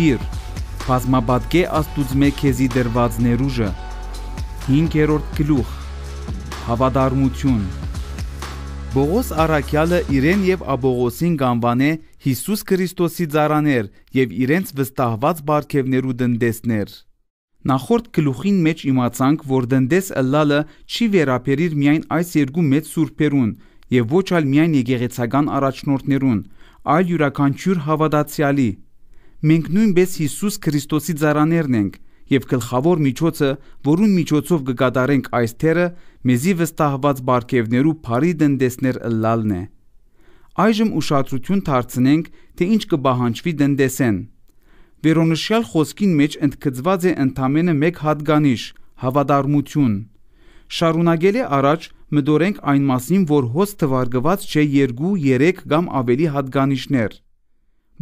Սպիր, բազմաբատկե աստուծ մեկեզի դրված ներուժը, հինգերորդ գլուխ, հավադարմություն։ Բողոս առակյալը իրեն և աբողոսին գանվան է Հիսուս Քրիստոսի ծարաներ և իրենց վստահված բարգևներու դնդեսներ։ Նախորդ գլուխին մեջ իմացանք, որ դնդես ըլլալը չի վերապերիր միայն այս երկու մեծ սուրբերուն եւ ոչ այլ միայն եկեղեցական առաջնորդներուն, այլ յուրաքանչյուր հավատացյալի մենք նույնպես Հիսուս Քրիստոսի ծառաներն ենք եւ գլխավոր միջոցը, որուն միջոցով կգադարենք այս թերը, մեզի վստահված բարգևներու բարի դնդեսներ ըլլալն է։ Այժմ ուշադրություն դարձնենք, թե ինչ կբահանջվի դնդեսեն։ Վերոնշյալ խոսքին մեջ ընդգծված է ընդամենը մեկ հատկանիշ՝ հավատարմություն։ Շարունակել է առաջ մտորենք այն մասին, որ հոս թվարգված չէ 2, 3 կամ ավելի հատկանիշներ։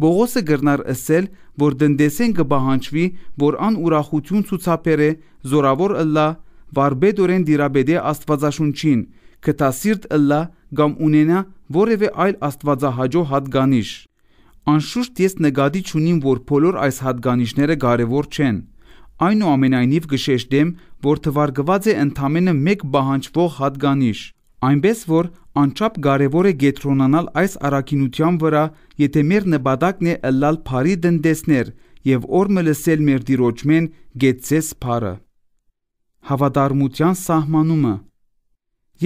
Բողոսը գրնար ասել, որ դնդեսեն կբահանջվի, որ ան ուրախություն ցուցաբերե զորավոր ըլլա վարբեդորեն դիրաբեդե աստվածաշունչին, կտասիրտ ըլլա կամ ունենա որևէ այլ աստվածահաճո հատկանիշ։ Անշուշտ ես նկատի ունիմ, որ բոլոր այս հատկանիշները կարևոր չեն։ Այնուամենայնիվ գշեշտեմ, որ թվարկված է ընդամենը մեկ բահանջվող հատկանիշ՝ Այնպես որ անչափ կարևոր է գետրոնանալ այս առաքինության վրա, եթե մեր նպատակն է ըլլալ բարի դնդեսներ եւ օրը լսել մեր Տիրոջ մեն գեցես բարը։ Հավատարմության սահմանումը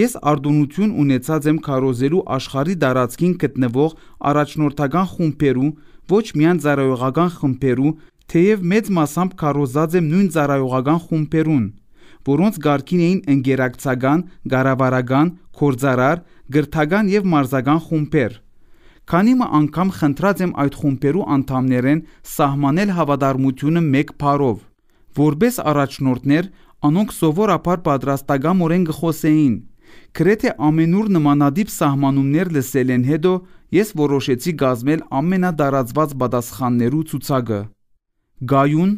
Ես արդոնություն ունեցած եմ քարոզելու աշխարի դարածքին գտնվող առաջնորդական խումբերու, ոչ միայն ծառայողական խմբերու, թեև մեծ մասամբ քարոզած եմ նույն ծառայողական խումբերուն, որոնց ղարքին էին ընկերակցական, գարավարական, կորձարար, գրթական եւ մարզական խումբեր։ Քանի մը անգամ խնդրած եմ այդ խումբերու անդամներեն սահմանել հավատարմությունը մեկ փարով, որբես առաջնորդներ անոնք սովորաբար պատրաստակամորեն գխոսեին։ Գրեթե ամենուր նմանադիպ սահմանումներ լսել են հետո ես որոշեցի գազմել ամենադարածված պատասխաններու ցուցակը։ Գայուն,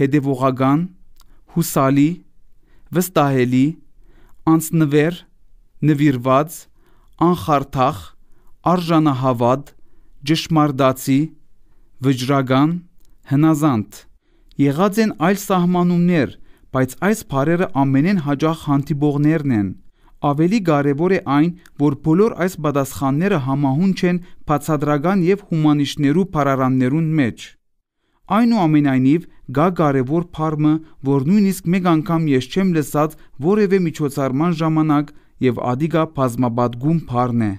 հետևողական, հուսալի, վստահելի, անձնվեր, նվիրված, անխարթախ, արժանահավատ, ճշմարտացի, վճռական, հնազանդ։ Եղած են այլ սահմանումներ, բայց այս բարերը ամենեն հաջող հանդիպողներն են։ Ավելի կարևոր է այն, որ բոլոր այս պատասխանները համահունչ են բացադրական եւ հումանիստներու բարարաններուն մեջ։ Այնուամենայնիվ, Գա կարևոր փառմը, որ նույնիսկ մեկ անգամ ես չեմ լսած որևէ միջոցառման ժամանակ եւ ադիգա բազմաբադգում փառն է։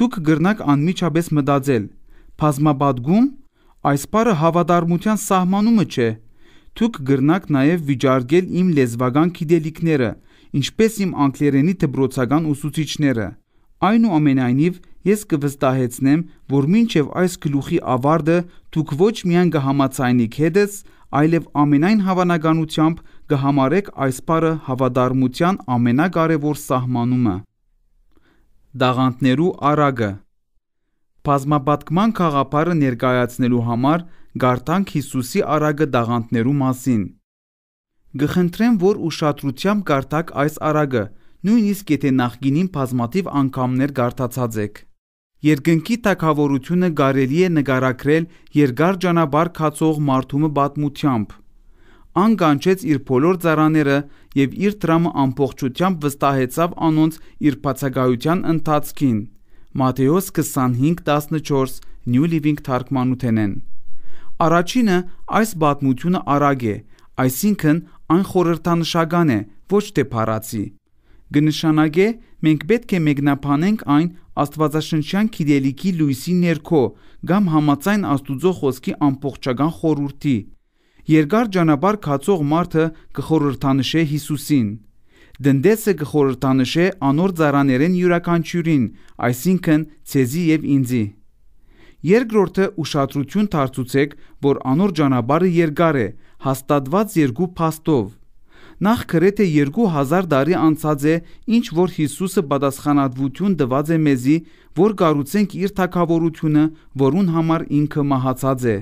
Դուք կգրնաք անմիջապես մտածել. բազմաբադգում այս բառը հավատարմության սահմանումը չէ։ Դուք կգրնաք նաեւ վիճարկել իմ լեզվական գիտելիքները, ինչպես իմ անգլերենի դպրոցական ուսուցիչները։ Այնուամենայնիվ Ես կվստահեցնեմ, որ մինչև այս գլուխի ավարտը դուք ոչ միայն կհամաձայնեք հետս, այլև ամենայն հավանականությամբ կհամարեք այս պարը հավատարմության ամենակարևոր սահմանումը։ Դաղանդներու արագը Բազմապատկման խաղապարը ներկայացնելու համար գարտանք Հիսուսի արագը դաղանդներու մասին։ Գխնդրեմ, որ ուշադրությամբ գարտակ այս արագը, նույնիսկ եթե նախկինին բազմաթիվ անգամներ գարտացած եք։ Երկնքի թակավորությունը կարելի է նկարագրել երկար ճանապարհ քացող մարդումը բազմությամբ։ Ան կանչեց իր բոլոր ծառաները եւ իր դրամը ամբողջությամբ վստահեցավ անոնց իր բացակայության ընթացքին։ Մատթեոս 25:14 New Living թարգմանութենեն։ Առաջինը այս բազմությունը արագ է, այսինքն այն խորհրդանշական է, ոչ թե փառացի կնշանակե մենք պետք է մեկնաբանենք այն Աստվածաշնչյան Քիրիլիկի լույսի ներքո կամ համաձայն Աստուծո խոսքի ամբողջական խորհրդի։ Երկար ճանապարհ քացող մարդը կխորհրդանշե Հիսուսին։ Դնդեսը կխորհրդանշե անոր ծառաներեն յուրաքանչյուրին, այսինքն ցեզի եւ ինձի։ Երկրորդը ուշադրություն դարձուցեք, որ անոր ճանապարհը երկար է, հաստատված երկու փաստով։ Նախ գրեթե 2000 տարի անցած է, ինչ որ Հիսուսը պատասխանատվություն տված է մեզի, որ կառուցենք իր թակավորությունը, որուն համար ինքը մահացած է։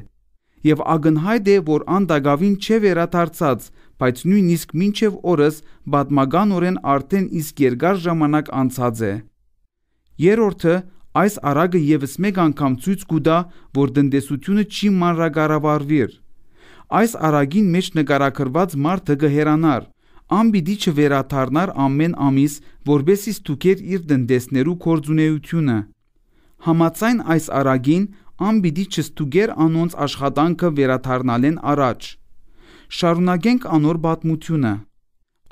Եվ ագնհայտ է, որ անդագավին չէ վերադարձած, բայց նույնիսկ մինչև օրս բադմականորեն արդեն իսկ երկար ժամանակ անցած է։ Երորդը այս արագը եւս մեկ անգամ ցույց կտա, որ տնտեսությունը չի մանրակառավարվիր այս արագին մեջ նկարագրված մարդը գհերանար ամբիդի չվերաթարնար ամեն ամիս որբեսի ստուգեր իր դնդեսներու կորձունեությունը համացայն այս արագին ամբիդի չստուգեր անոնց աշխատանքը վերաթարնալեն առաջ շարունակենք անոր պատմությունը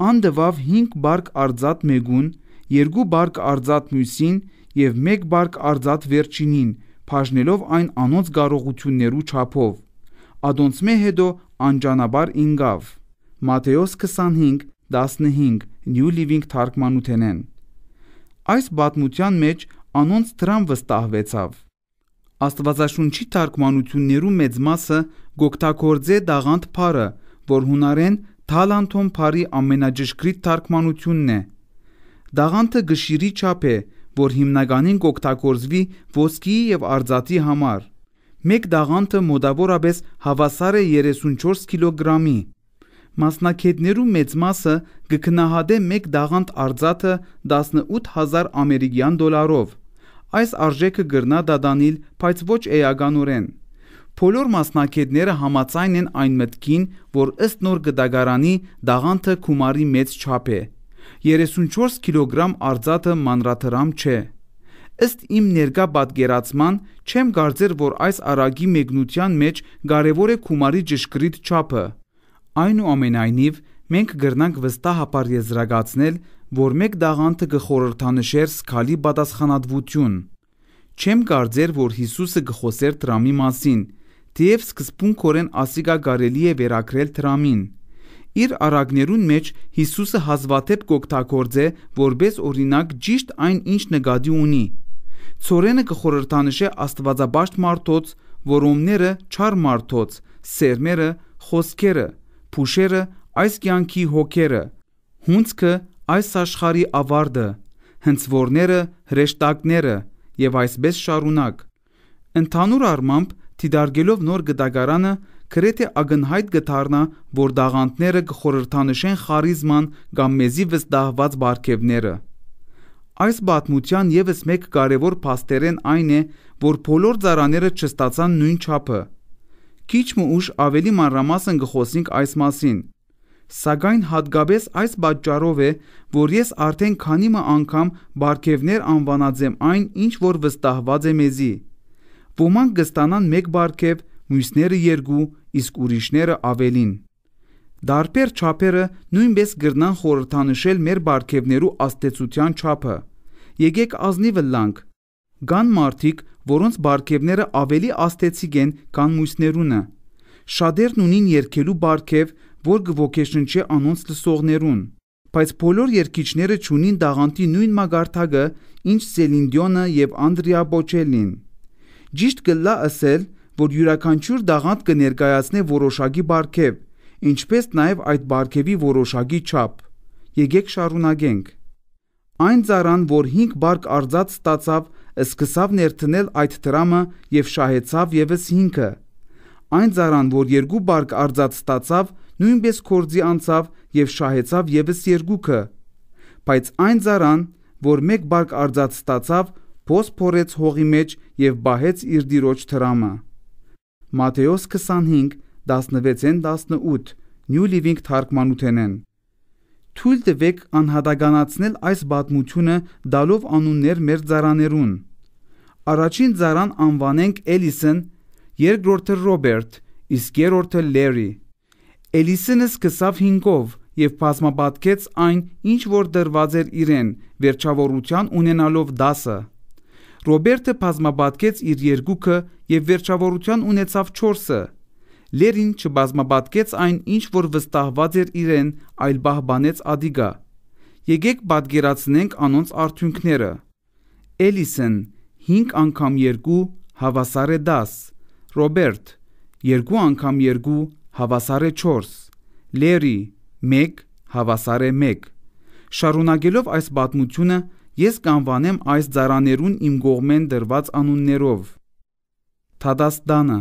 անդվավ 5 բարկ արձատ մեգուն երկու բարկ արձատ մյուսին եւ մեկ բարկ արձատ վերջինին բաժնելով այն անոնց կարողություններու չափով Ադոնց մեհեդո անջանաբար ինգավ։ Մատթեոս 25:15 New Living թարգմանութենեն։ Այս պատմության մեջ անոնց դրան վստահվեցավ։ Աստվածաշունչի թարգմանություններու մեծ մասը գոկտակորձե դաղանդ փարը, որ հունարեն Թալանթոն Փարի ամենաջշգրիտ թարգմանությունն է։ Դաղանթը գշիրի չափ է, որ հիմնականին կօգտագործվի ոսկի եւ արծաթի համար։ Մեկ դաղանթը մոտավորապես հավասար է 34 կիլոգրամի։ Մասնակետներու մեծ մասը կքնահատե մեկ դաղանթ արձաթը 18000 ամերիկյան դոլարով։ Այս արժեքը գրնա դադանիլ, բայց ոչ էականորեն։ Բոլոր մասնակետները համաձայն են այն մտքին, որ ըստ նոր գդագարանի դաղանթը գումարի մեծ չափ է։ 34 կիլոգրամ արձաթը մանրաթրամ չէ։ Ըստ իմ ներկա պատկերացման, չեմ կարծեր, որ այս առակի մեկնության մեջ կարևոր է քումարի ճշգրիտ չափը։ Այնուամենայնիվ, մենք կգրնանք վստահաբար եզրակացնել, որ մեկ դաղանթը կխորհրդանշեր սքալի պատասխանատվություն։ Չեմ կարծեր, որ Հիսուսը կխոսեր տրամի մասին, թեև սկզբունքորեն ասիկա կարելի է վերագրել տրամին։ Իր առակներուն մեջ Հիսուսը հազվադեպ կօգտագործե որպես օրինակ ճիշտ այն ինչ նկատի ունի։ Ցորենը կխորհրդանշե աստվածաբաշտ մարդոց, որոնները չար մարդոց, սերմերը, խոսքերը, փուշերը, այս կյանքի հոգերը, հունցքը այս աշխարի ավարդը, հնցворները, հրեշտակները եւ այսպես շարունակ։ Ընթանուր առմամբ դիդարգելով նոր գտագարանը գրեթե ագնհայտ գտարնա, որ դաղանդները կխորհրդանշեն խարիզման կամ մեզի վստահված բարգևները։ Այս բացմության եւս մեկ կարևոր փաստերեն այն է, որ բոլոր ծառաները չստացան նույն չափը։ Քիչ մը ուշ ավելի մանրամասն կխոսենք այս մասին։ Սակայն հատկապես այս պատճառով է, որ ես արդեն քանի մը անգամ բարգևներ անվանած եմ այն, ինչ որ վստահված է մեզի։ Ոմանք կստանան մեկ բարգև, մյուսները երկու, իսկ ուրիշները ավելին։ Դարբեր ճափերը նույնպես գրնան խորհրդանշել մեր բարգևներու աստեցության ճափը։ Եկեք ազնիվը լանք։ Կան մարդիկ, որոնց բարգևները ավելի աստեցիկ են, քան մույսներունը։ Շատերն ունին երկելու բարգև, որ գոգեշնչի անոնց լսողներուն։ Բայց բոլոր երկիչները ճունին դաղանտի նույն մագարտակը, ինչ Սելինդյոնը եւ Անդրեա Բոչելին։ Ճիշտ գլա ասել, որ յուրաքանչյուր դաղանդ կներկայացնե որոշակի բարգև, ինչպես նաև այդ բարգևի որոշակի չափ։ Եկեք շարունակենք։ Այն ծառան, որ 5 բարգ արձած ստացավ, սկսավ ներթնել այդ դրամը եւ շահեցավ եւս 5-ը։ Այն ծառան, որ 2 բարգ արձած ստացավ, նույնպես կորձի անցավ եւ շահեցավ եւս 2-ը։ Բայց այն ծառան, որ 1 բարգ արձած ստացավ, փոս փորեց հողի մեջ եւ բահեց իր դիրոջ թրամը։ Մատթեոս 25 16-ին 18 New Living թարգմանութենեն Թույլ տվեք անհատականացնել այս բազմությունը դալով անուններ մեր ծառաներուն։ Առաջին ծառան անվանենք Էլիսոն, երկրորդը Ռոբերտ, իսկ երրորդը Լերի։ Էլիսոնը սկսավ 5-ով եւ բազմապատկեց այն, ինչ որ դրված էր իրեն, վերջավորության ունենալով 10-ը։ Ռոբերտը բազմապատկեց իր երկուքը եւ վերջավորության ունեցավ 4-ը։ Լերին չբազմապատկեց այն, ինչ որ վստահված էր իրեն, այլ բահբանեց Ադիգա։ Եկեք պատկերացնենք անոնց արդյունքները։ Էլիսեն 5 անգամ 2 հավասար է 10։ Ռոբերտ 2 անգամ 2 հավասար է 4։ Լերի 1 հավասար է 1։ Շարունակելով այս պատմությունը, ես կանվանեմ այս ծառաներուն իմ գողմեն դրված անուններով։ Թադաստանը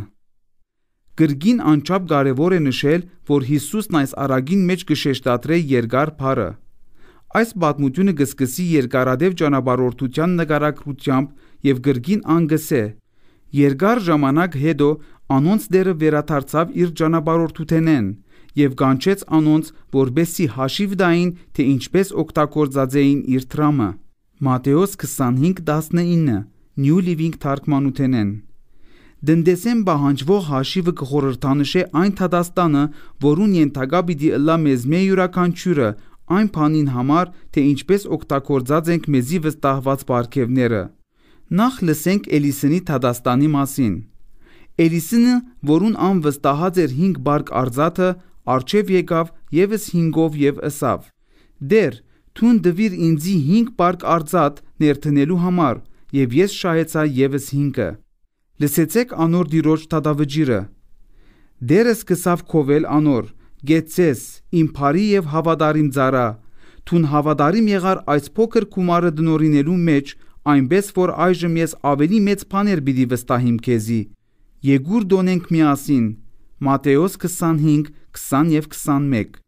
Գրգին անչափ կարևոր է նշել, որ Հիսուսն այս արագին մեջ կշեշտադրե երկար փառը։ Այս պատմությունը գսկսի երկարադև ճանապարհորդության նկարագրությամբ եւ գրգին անգսե։ Երկար ժամանակ հետո անոնց դերը վերաթարցավ իր ճանապարհորդութենեն եւ կանչեց անոնց, որբեսի հաշիվ դային, թե ինչպես օգտագործած էին իր տրամը։ Մատթեոս 25:19 New Living թարգմանութենեն դնդեսեն բահանջվող հաշիվը կխորհրդանշե այն Թադաստանը, որուն ենթակա պիտի ըլլա մեզ մե յուրաքանչյուրը, այն բանին համար, թե ինչպես օգտագործած ենք մեզի վստահված բարգևները։ Նախ լսենք Էլիսնի Թադաստանի մասին։ Էլիսնը, որուն անվստահած էր 5 բարգ արծաթը, արչև եկավ եւս 5-ով եւ ըսավ։ Դեր, թուն դվիր ինձի 5 բարգ արծաթ ներտնելու համար, եւ ես շահեցա եւս 5-ը։ Լսեցեք անոր դիրոջ տադավճիրը։ Դերը սկսավ քովել անոր. Գեցես, իմ բարի եւ հավատարիմ ծառա, Թուն հավատարիմ եղար այս փոքր գումարը դնորինելու մեջ, այնպես որ այժմ ես ավելի մեծ բաներ պիտի վստահիմ քեզի։ Եգուր դոնենք միասին։ Մատթեոս 25, 20 եւ 21։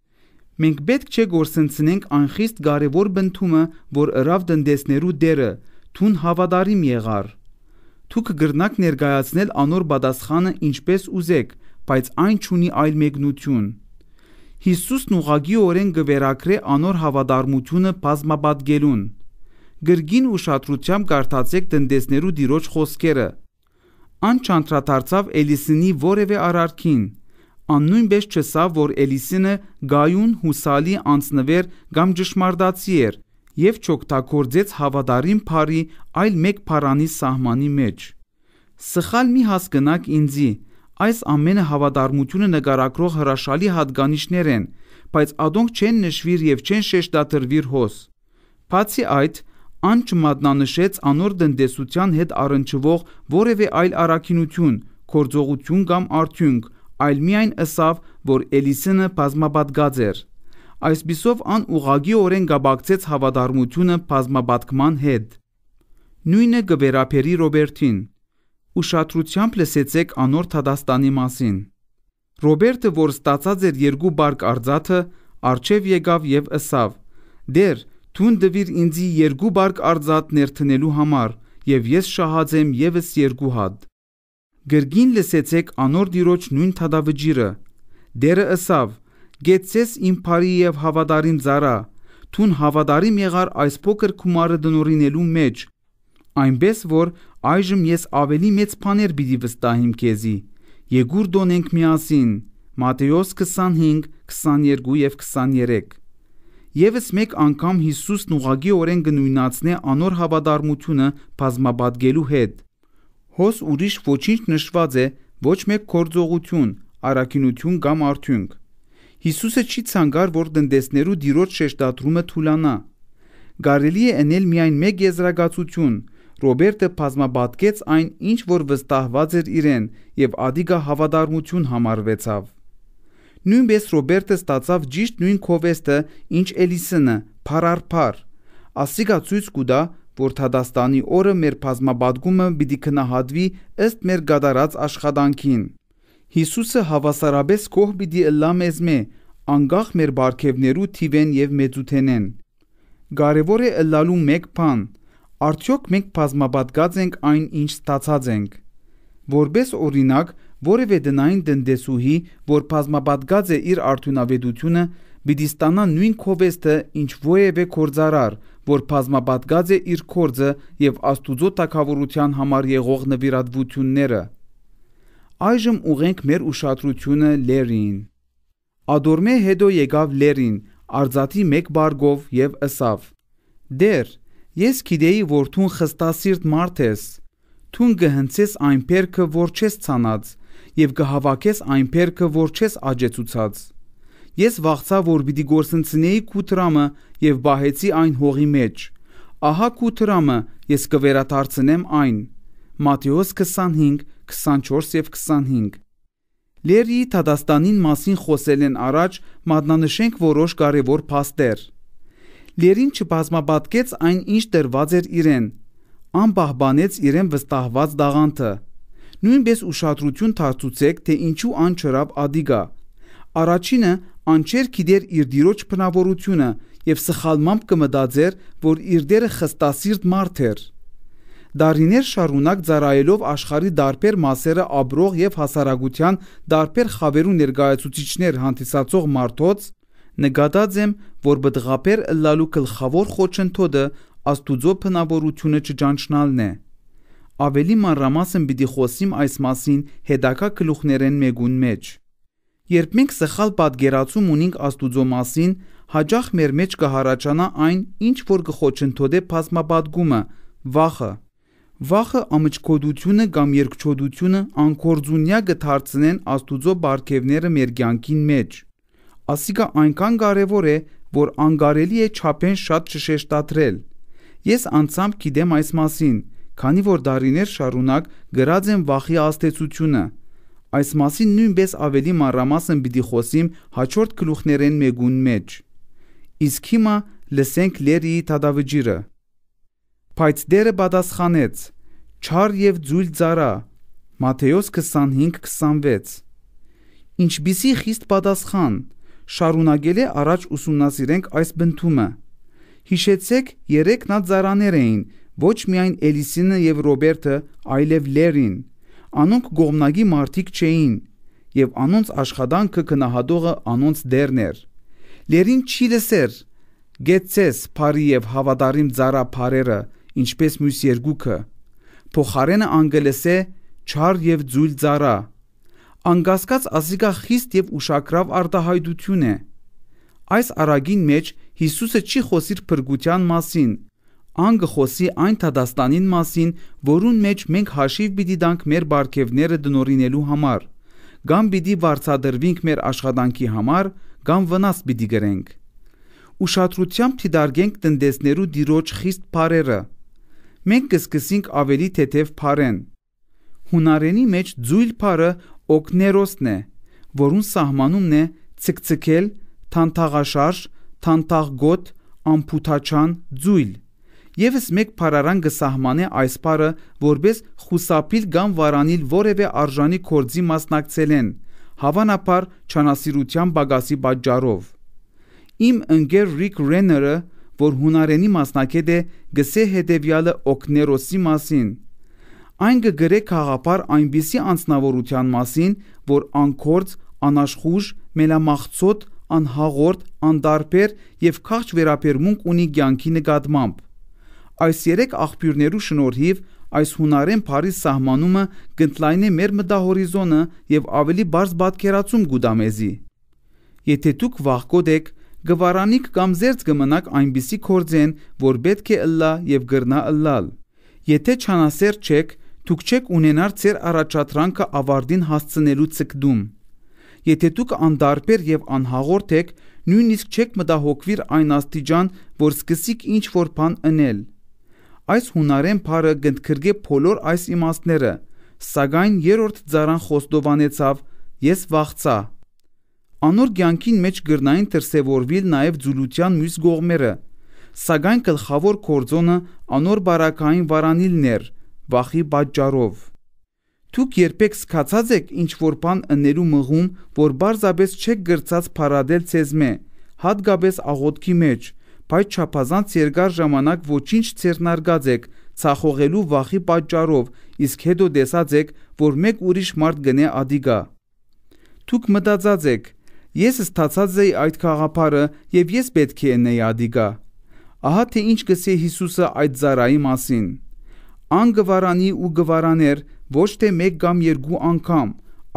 Մենք պետք չէ գործընծնենք անխիստ կարևոր բնդումը, որ ըրավ դնդեսներու դերը, թուն հավատարիմ եղար։ Դուք կգրնաք ներկայացնել անոր պատասխանը ինչպես ուզեք, բայց այն չունի այլ մեկնություն։ Հիսուսն ուղագի օրեն գվերակրե անոր հավատարմությունը բազմապատկելուն։ Գրգին ուշադրությամբ կարդացեք տնտեսներու դիրոջ խոսքերը։ Ան չանդրադարձավ Էլիսինի որևէ արարքին, ան նույնպես չսավ, որ Էլիսինը գայուն հուսալի անձնվեր կամ ճշմարտացի էր, եւ չօգտագործեց հավատարիմ փարի այլ մեկ փարանի սահմանի մեջ։ Սխալ մի հասկնակ ինձի, այս ամենը հավատարմությունը նկարագրող հրաշալի հատկանիշներ են, բայց ադոնք չեն նշվիր եւ չեն շեշտադրվիր հոս։ Բացի այդ, ան չմատնանշեց անոր դնդեսության հետ առնչվող որևէ այլ առաքինություն, կորձողություն կամ արդյունք, այլ միայն ըսավ, որ Էլիսոնը բազմապատկած էր։ Այսպիսով ան ուղագիորեն գաբակցեց հավատարմությունը բազմաբատկման հետ։ Նույնը գվերապերի Ռոբերտին։ Ուշադրությամբ լսեցեք անոր Թադաստանի մասին։ Ռոբերտը, որ ստացած էր երկու բարգ արձաթը, արչև եկավ եւ ըսավ. «Դեր, ցուն դվիր ինձի երկու բարգ արձաթ ներտնելու համար, եւ ես շահաձեմ եւս երկու հատ»։ Գրգին լսեցեք անոր դիրոջ նույն թադավճիրը։ Դերը ըսավ Գեցես իմ բարի եւ հավատարիմ ծառա, Տուն հավատարիմ եղար այս փոքր գումարը դնորինելու մեջ, այնպես որ այժմ ես ավելի մեծ բաներ պիտի վստահեմ քեզի։ Եգուր դոնենք միասին Մատթեոս 25, 22 եւ 23։ Եվս մեկ անգամ Հիսուսն ուղագի օրեն գնույնացնե անոր հավատարմությունը բազմաբadգելու հետ։ Հոս ուրիշ ոչինչ նշված է, ոչ մեկ կորձողություն, առաքինություն կամ արդյունք։ Հիսուսը չի ցանկար, որ դնդեսներու դիրոջ շեշտադրումը թուլանա։ Գարելի է ընել միայն մեկ եզրակացություն. Ռոբերտը բազմաբատկեց այն, ինչ որ վստահված էր իրեն, եւ Ադիգա հավատարմություն համարվեցավ։ Նույնպես Ռոբերտը ստացավ ճիշտ նույն կովեստը, ինչ Էլիսոնը, փարարփար։ Ասիգա ցույց կուտա, որ Թադաստանի օրը մեր բազմաբադգումը պիտի քնահատվի ըստ մեր գդարած աշխատանքին։ Հիսուսը հավասարապես կող պիտի ըլլա մեզ մե, անգախ մեր բարգևներու թիվեն եւ մեծութենեն։ Կարևոր է ըլլալու մեկ բան՝ արդյոք մենք բազմապատկած ենք այն, ինչ ստացած ենք։ Որպես օրինակ, որևէ դնային դնդեսուհի, որ բազմապատկած է իր արդյունավետությունը, պիտի ստանա նույն կովեստը, ինչ ոևէ կորցարար, որ բազմապատկած է իր կորձը եւ Աստուծո թակավորության համար եղող նվիրատվությունները։ Այժմ ուղենք մեր ուշադրությունը Լերին։ Ադորմե հետո եկավ Լերին, արձատի մեկ բարգով եւ ըսավ. Դեր, ես գիտեի, որ թուն խստասիրտ մարդ ես։ Թուն կհնցես այն перքը, որ չես ցանած, եւ կհավաքես այն перքը, որ չես աջեցուցած։ Ես վախցա, որ պիտի գործընծնեի քուտրամը եւ բահեցի այն հողի մեջ։ Ահա քուտրամը, ես կվերադարձնեմ այն։ Մատթեոս 25, 24 եւ 25։ Լերի Թադաստանին մասին խոսել են առաջ մատնանշենք որոշ կարևոր փաստեր։ Լերին չբազմաբատկեց այն ինչ դրված էր իրեն։ Անբահբանեց իրեն վստահված դաղանթը։ Նույնպես ուշադրություն դարձուցեք, թե ինչու անչրապ ադիգա։ Առաջինը անչեր գիտեր իր դիրոջ բնավորությունը եւ սխալմամբ կմտածեր, որ իր դերը խստասիրտ մարդ էր։ Դարիներ շարունակ ծառայելով աշխարի դարբեր մասերը ապրող եւ հասարակության դարբեր խավերու ներկայացուցիչներ հանդիսացող մարդոց նկատած եմ, որ բդղապեր լալու գլխավոր խոչընդոտը աստուծո փնավորությունը չճանչնալն է։ Ավելի մանրամասն պիտի խոսիմ այս մասին հետակա գլուխներեն մեգուն մեջ։ Երբ մենք սխալ պատկերացում ունենք աստուծո մասին, հաջող մեր մեջ կհարաճանա այն, ինչ որ գխոչընդոտ է բազմապատգումը, վախը, Վախը, ամճկոդությունը կամ երկչոդությունը անկորձունյա գթարցնեն Աստուծո բարգևները մեր կյանքին մեջ։ Ասիկա այնքան կարևոր է, որ անկարելի է չափեն շատ շշեշտատրել։ Ես անցամ գիտեմ այս մասին, քանի որ դարիներ շարունակ գրած եմ վախի աստեցությունը։ Այս մասին նույնպես ավելի մանրամասն պիտի խոսիմ հաջորդ գլուխներեն մեգուն մեջ։ Իսկ հիմա լսենք Լերիի Թադավջիրը։ Բայց Տերը պատասխանեց. «Չար եւ ձույլ ծարա» Մատթեոս 25:26 Ինչպիսի խիստ պատասխան շարունակել է առաջ ուսումնասիրենք այս բնթումը։ Հիշեցեք, երեք նա ծարաներ էին, ոչ միայն Էլիսինը եւ Ռոբերտը, այլև Լերին։ Անոնք գողմնագի մարդիկ չէին, եւ անոնց աշխատանքը կնահատողը անոնց դերն էր։ Լերին չի լսեր գեցես բարի եւ հավատարիմ ծառա բարերը ինչպես մյուս երկուքը։ Փոխարենը անգլես է չար եւ ձույլ ծառա։ Անգասկած ասիկա խիստ եւ ուշակրավ արտահայտություն է։ Այս արագին մեջ Հիսուսը չի խոսիր փրկության մասին, անգը խոսի այն Թադաստանին մասին, որուն մեջ մենք հաշիվ պիտի դանք մեր բարգևները դնորինելու համար, կամ պիտի վարծադրվենք մեր աշխատանքի համար, կամ վնաս պիտի գրենք։ Ուշադրությամբ դիդարգենք տնտեսներու դիրոջ խիստ բարերը մենք կսկսենք ավելի թեթև փարեն։ Հունարենի մեջ ծույլ փարը օկներոսն է, որուն սահմանումն է ցկցկել, թանթաղաշարժ, թանթաղգոտ, ամփութաչան ծույլ։ Եվս մեկ փարարան կսահմանե այս փարը որպես խուսափիլ կամ վարանիլ որևէ արժանի կորձի մասնակցել են, հավանաբար չանասիրության բագասի պատճառով։ Իմ ընկեր Ռիկ Ռեները որ հունարենի մասնակետ է, գսե հետևյալը Օկներոսի մասին։ Այն կգրե խաղապար այնպիսի անznավորության մասին, որ անկորց, անաշխուժ, մելամաղցոտ, անհաղորդ, անդարբեր եւ քաղճ վերաբերմունք ունի ցանկի նկատմամբ։ Այս երեք աղբյուրներու շնորհիվ այս հունարեն բարի սահմանումը գտնլայնի մեր մտահորիզոնը եւ ավելի բարձ բացկերացում գուտամեզի։ Եթե դուք վախկոտ եք, գվարանիք կամ զերծ գմնակ այնպիսի կորձեն, որ պետք է ըլլա եւ գրնա ըլլալ։ Եթե չանասեր չեք, դուք չեք ունենար ձեր առաջադրանքը ավարտին հասցնելու ցկդում։ Եթե դուք անդարբեր եւ անհաղորդ եք, նույնիսկ չեք մտահոգվիր այն աստիճան, որ սկսիկ ինչ որ բան անել։ Այս հունարեն բարը գտնկրկե բոլոր այս իմաստները, սակայն երրորդ ծառան խոստովանեցավ. Ես վախծա Անոր ցանկին մեջ գրնային դրսևորվել նաև ձուլության մյուս գողմերը։ Սակայն գլխավոր կորձոնը անոր բարակային վարանիլներ՝ վախի պատճառով։ Դուք երբեք սկացած եք ինչ որ բան ընելու մղում, որ բարձապես չեք գրծած փարադել ցեզմե, հատկապես աղոտքի մեջ, բայց չափազանց երկար ժամանակ ոչինչ ցերնարգած եք ցախողելու վախի պատճառով, իսկ հետո դեսած եք, որ մեկ ուրիշ մարդ գնե ադիգա։ Դուք մտածած եք, Ես ստացած էի այդ խաղապարը եւ ես պետք է նեի ադիգա։ Ահա թե ինչ գսե Հիսուսը այդ զարայի մասին։ Անգվարանի ու գվարաներ ոչ թե մեկ կամ երկու անգամ,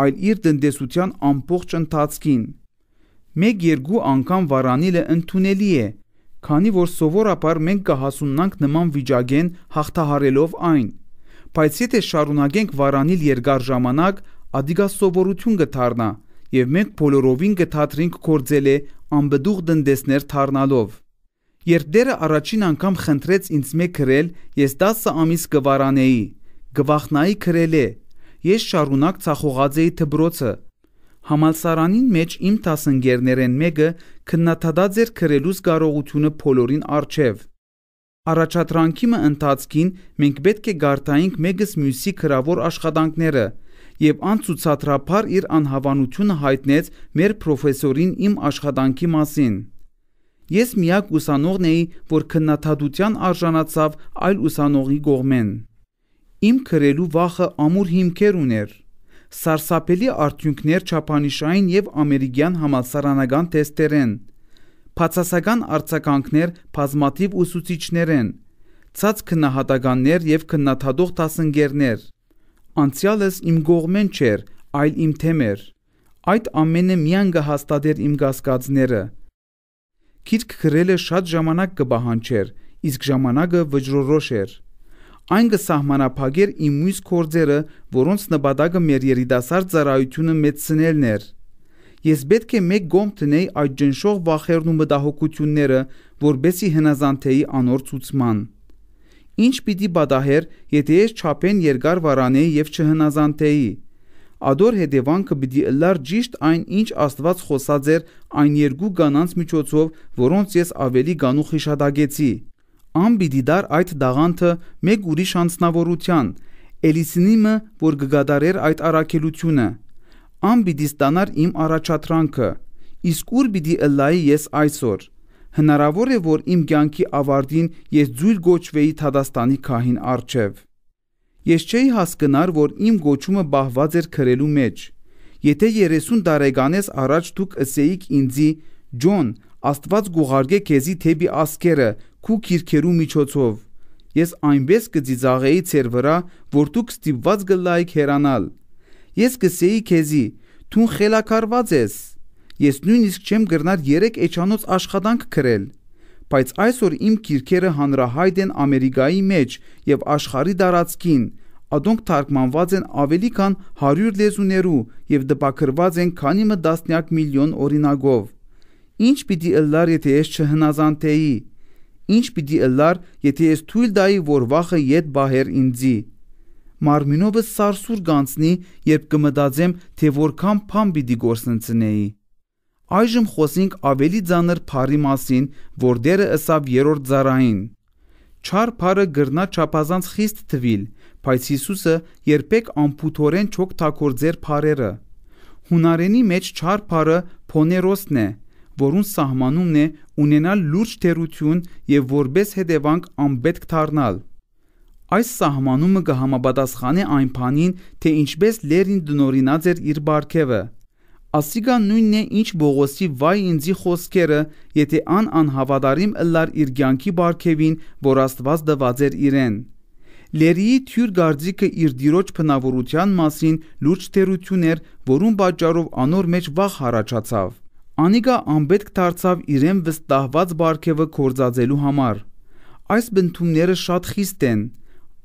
այլ իր դնդեսության ամբողջ ընթացքին։ Մեկ երկու անգամ վարանիլը ընդունելի է, քանի որ սովորաբար մենք կհասունանք նման վիճակեն հաղթահարելով այն։ Բայց եթե շարունակենք վարանիլ երկար ժամանակ, ադիգա սովորություն կդառնա, եւ մենք բոլորովին կթատրինք կործել է անբդուղ դնդեսներ թարնալով։ Երբ Դերը առաջին անգամ խնդրեց ինձ մեկ գրել, ես 10 ամիս գվարանեի, գվախնայի գրել է։ Ես շարունակ ցախողած էի դբրոցը։ Համալսարանին մեջ իմ տասնգերներեն մեկը քննադատած էր գրելուս կարողությունը բոլորին արչև։ Առաջադրանքի մը ընթացքին մենք պետք է գարտայինք մեկս մյուսի քրավոր աշխատանքները, եւ անցուցադրաբար իր անհավանությունը հայտնեց մեր պրոֆեսորին իմ աշխատանքի մասին։ Ես միակ ուսանողն էի, որ քննադատության արժանացավ այլ ուսանողի կողմեն։ Իմ քրելու վախը ամուր հիմքեր ուներ։ Սարսափելի արդյունքներ ճապանիշային եւ ամերիկյան համալսարանական տեստերեն։ Փացասական արձականքներ բազմաթիվ ուսուցիչներեն ցած քննահատականներ եւ քննադատող դասընկերներ Անցյալս իմ գողմեն չէր, այլ իմ թեմեր։ Այդ ամենը միայն կհաստատեր իմ գասկածները։ Քիրք գրելը շատ ժամանակ կբահանջեր, իսկ ժամանակը վճռորոշ էր։ Այն կսահմանափակեր իմ մյուս կորձերը, որոնց նպատակը մեր երիտասարդ ծառայությունը մեծնելն էր։ Ես պետք է մեկ գոմ տնեի այդ ջնշող վախերն ու մտահոգությունները, որբեսի հնազանդեի անոր ցուցման։ Ինչ պիտի բադահեր, եթե ես չափեն երկար վարանեի եւ չհնազանդեի։ Ադոր հետևանքը պիտի լար ճիշտ այն ինչ Աստված խոսած էր այն երկու կանանց միջոցով, որոնց ես ավելի գանուխ հիշադակեցի։ Ամբիդիդար այդ դաղանթը մեկ ուրիշ անձնավորության, Էլիսինիմը, որ գկադարեր այդ առաքելությունը։ Ամբիդիստանար իմ առաջադրանքը։ Իսկ ուր պիտի լայի ես այսօր։ Հնարավոր է, որ իմ կյանքի ավարտին ես ձույլ գոչվեի Թադաստանի քահին արչև։ Ես չէի հասկանար, որ իմ գոչումը բահված էր քրելու մեջ։ Եթե 30 տարեկանես առաջ դուք ասեիք ինձի Ջոն, Աստված գուղարկե քեզի թեպի ասկերը քու քիրքերու միջոցով։ Ես այնպես կծիծաղեի ծեր վրա, որ դուք ստիպված գլայք հերանալ։ Ես կսեի քեզի՝ «Թուն խելակարված ես»։ Ես նույնիսկ չեմ գրնար 3 էջանոց աշխատանք գրել, բայց այսօր իմ քիրքերը հանրահայտ են Ամերիկայի մեջ եւ աշխարի տարածքին։ Ադոնք թարգմանված են ավելի քան 100 լեզուներու եւ դպակրված են քանի մը տասնյակ միլիոն օրինակով։ Ինչ պիտի ըլլար, եթե ես չհնազանդեի։ Ինչ պիտի ըլլար, եթե ես թույլ դայի, որ վախը իդ բահեր ինձի։ Մարմինովս սարսուր գանցնի, երբ կմտածեմ, թե որքան փամ պիտի գործընծնեի։ Այժմ խոսենք ավելի ցաներ փարի մասին, որ դերը ըսավ երրորդ ծառային։ Չար փարը գրնա չափազանց խիստ թվիլ, բայց Հիսուսը երբեք ամփոփորեն չօգտագործեր փարերը։ Հունարենի մեջ չար փարը փոներոսն է, որուն սահմանումն է ունենալ լուրջ թերություն եւ որբես հետևանք անբետք դառնալ։ Այս սահմանումը կհամապատասխանի այն բանին, թե ինչպես Լերին դնորինած էր իր բարգևը։ Ասիգա նույնն է ինչ Բողոսի վայ ինձի խոսքերը, եթե ան անհավատարիմ ըլլար իր ցանկի բարգևին, որ Աստված տված էր իրեն։ Լերիի թյուր գարձիկը իր դիրոջ փնավորության մասին լուրջ թերություն էր, որում պատճառով անոր մեջ վախ առաջացավ։ Անիգա անբետք դարձավ իրեն վստահված բարգևը կորցածելու համար։ Այս բնդումները շատ խիստ են։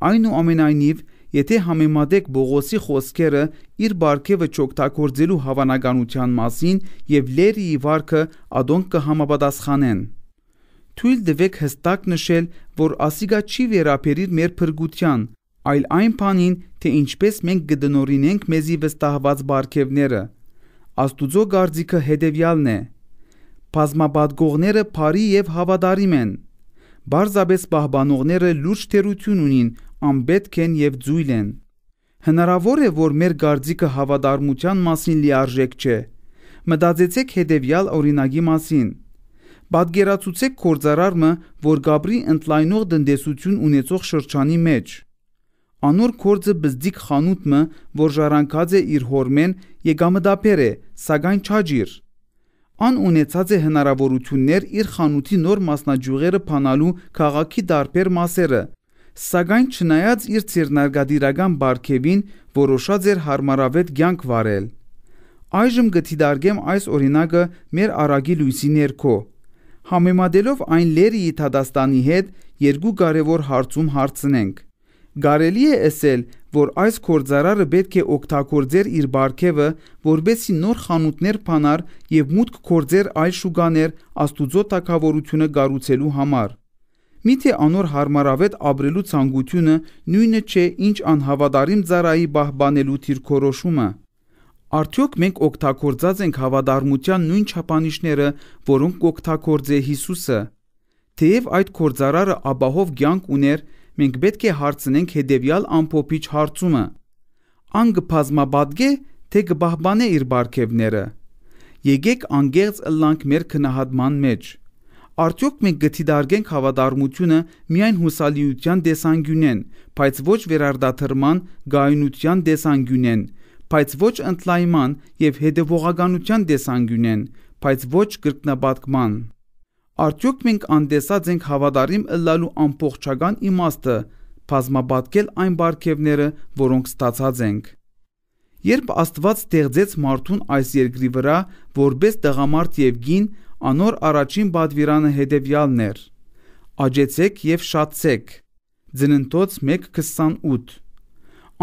Այնուամենայնիվ, Եթե համեմատեք Բողոսի խոսքերը իր բարգևը չօգտագործելու հավանականության մասին եւ Լերիի վարկը, ադոնք կհամապատասխանեն։ Թույլ տվեք հստակ նշել, որ ASCII-ը չի վերաբերիր մեր փրկության, այլ այն բանին, թե ինչպես մենք կդնորինենք մեզի վստահված բարգևները։ Աստուծո գարձիկը հետևյալն է. Բազմապատգողները բարի եւ հավատարիմ են։ Բարձաբես պահբանողները լուրջ թերություն ունին անբետք են եւ ձույլ են։ Հնարավոր է, որ մեր գարձիկը հավատարմության մասին լիարժեք չէ։ Մտածեցեք հետևյալ օրինակի մասին։ Պատկերացուցեք կորցարարը, որ Գաբրի ընդլայնող դնդեսություն ունեցող շրջանի մեջ։ Անոր կորձը բզդիկ խանութը, որ ժառանգած է իր հորմեն, եկամտաբեր է, սակայն չաջիր։ Ան ունեցած է հնարավորություններ իր խանութի նոր մասնաճյուղերը փանալու քաղաքի դարբեր մասերը, սակայն չնայած իր ծերնարգադիրական բարքևին որոշած էր հարմարավետ կյանք վարել։ Այժմ գտիդարգեմ այս օրինակը մեր արագի լույսի ներքո։ Համեմատելով այն Լերիի Թադաստանի հետ երկու կարևոր հարցում հարցնենք։ Գարելի է ասել, որ այս կորձարարը պետք է օգտագործեր իր բարգևը, որբեսի նոր խանութներ փանար եւ մուտք կորձեր այլ շուկաներ Աստուծո թակավորությունը գառուցելու համար։ Միթե անոր հարմարավետ ապրելու ցանկությունը նույնը չէ, ինչ անհավատարիմ ծարայի բահբանելու թիրքորոշումը։ Արդյոք մենք օգտագործած ենք հավատարմության նույն չափանիշները, որոնք օգտագործե Հիսուսը։ Թեև այդ կորցարարը ապահով ցանկ ուներ, մենք պետք է հարցնենք հետևյալ ամփոփիչ հարցումը. Ան կփազմաբադգե, թե կբահբանե իր բարգևները։ Եկեք անգերց ըլլանք մեր քնահատման մեջ։ մեջ Արդյոք մենք գտիդարգենք հավատարմությունը միայն հուսալիության տեսանկյունեն, բայց ոչ վերարդաթրման գայունության տեսանկյունեն, բայց ոչ ընդլայնման եւ հետևողականության տեսանկյունեն, բայց ոչ կրկնապատկման։ Արդյոք մենք անդեսած ենք հավատարիմ ըլլալու ամբողջական իմաստը, բազմապատկել այն բարգևները, որոնք ստացած ենք։ Երբ Աստված ստեղծեց մարդուն այս երկրի վրա, որպես տղամարդ եւ գին, Անոր առաջին բադվիրանը հետևյալն էր. Աջեցեք եւ շատցեք։ Ձնընտոց 1:28։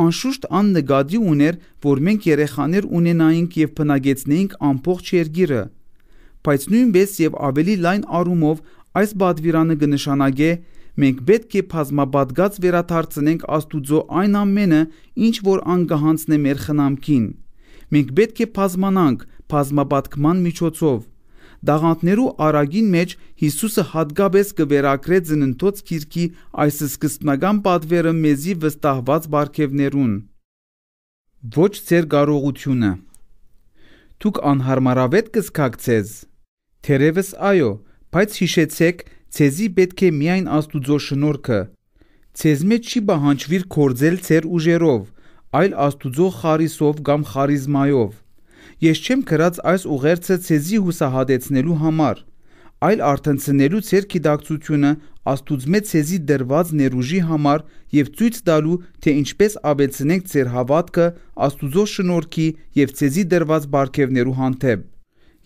Անշուշտ ան նկատի ուներ, որ մենք երեխաներ ունենայինք եւ բնագեցնեինք ամբողջ երկիրը, բայց նույնպես եւ ավելի լայն առումով այս բադվիրանը կնշանակե մենք պետք է բազմաբադգած վերաթարցնենք Աստուծո այն ամենը, ինչ որ անգահանցն է մեր խնամքին։ Մենք պետք է բազմանանք բազմաբադկման միջոցով, Դաղանթներու արագին մեջ Հիսուսը հատկապես կվերակրե ծննդոց քիրքի այս սկզբնական պատվերը մեզի վստահված բարգևներուն։ Ոչ ծեր կարողությունը։ Դուք անհարմարավետ կսկակցես։ Թերևս այո, բայց հիշեցեք, ցեզի պետք է միայն Աստուծո շնորհքը, Ձեզ մեջ չի բահանջվիր կորձել ծեր ուժերով, այլ Աստուծո խարիսով կամ խարիզմայով։ Ես չեմ գրած այս ուղերձը ցեզի հուսահատեցնելու համար, այլ արթնցնելու ցեր գիտակցությունը Աստուծո մեծ ցեզի դրված ներուժի համար եւ ցույց տալու, թե ինչպես ապեցնենք ցեր հավատքը Աստուծո շնորհքի եւ ցեզի դրված բարգեւներու հանդեպ։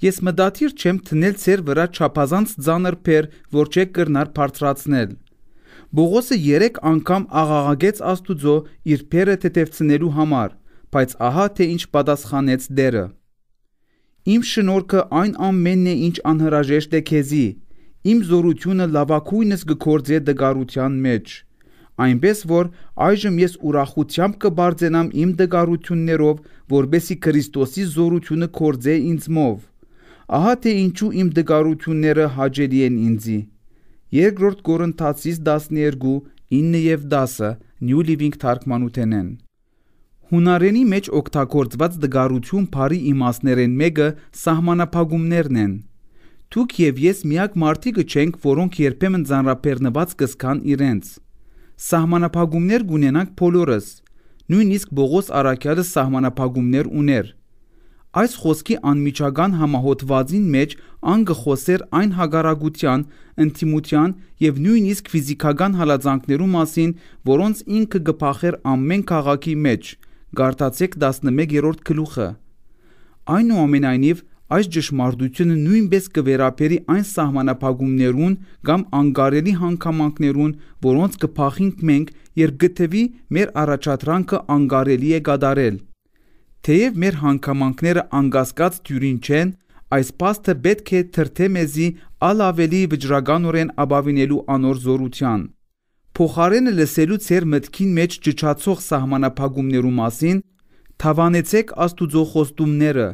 Ես մտադիր չեմ տնել ցեր վրա չափազանց ծանր փեր, որ չեք կրնար բարձրացնել։ Բողոսը 3 անգամ աղաղակեց Աստուծո իր փերը թեթևցնելու համար, բայց ահա թե ինչ պատասխանեց դերը։ Իմ շնորհքը այն ամենն է, ինչ անհրաժեշտ է քեզի։ Իմ զորությունը լավակույնս կգործե դգարության մեջ, այնպես որ այժմ ես ուրախությամբ կբարձենամ իմ դգարություններով, որբեսի Քրիստոսի զորությունը կործե ինձմով։ Ահա թե ինչու իմ դգարությունները հաճելի են ինձի։ Երկրորդ Կորինթացիս 12:9 եւ 10 New Living թարգմանութենեն։ Հունարենի մեջ օգտագործված դգարություն բարի իմաստներեն մեկը սահմանափակումներն են։ Դուք եւ ես միակ մարդիկը չենք, որոնք երբեմն զանրապերնված կսկան իրենց։ Սահմանափակումներ գունենանք բոլորս։ Նույնիսկ Բողոս Արաքյալը սահմանափակումներ ուներ։ Այս խոսքի անմիջական համահոտվածին մեջ անգխոսեր այն հագարագության, ընտիմության եւ նույնիսկ ֆիզիկական հալածանքներու մասին, որոնց ինքը գփախեր ամեն քաղաքի մեջ, Գարտացեք 11-րդ գլուխը։ Այնուամենայնիվ, այս ճշմարտությունը նույնպես կվերապերի այն սահմանափակումներուն կամ անկարելի հանգամանքներուն, որոնց կփախինք մենք, երբ գտեվի մեր առաջադրանքը անկարելի է կատարել։ Թեև մեր հանգամանքները անկասկած դյուրին չեն, այս փաստը պետք է թրթե մեզի ալ ավելի վճռականորեն ապավինելու անոր զորության։ Փոխարենը լսելու ծեր մտքին մեջ ճճացող սահմանափակումներու մասին թավանեցեք Աստուծո խոստումները։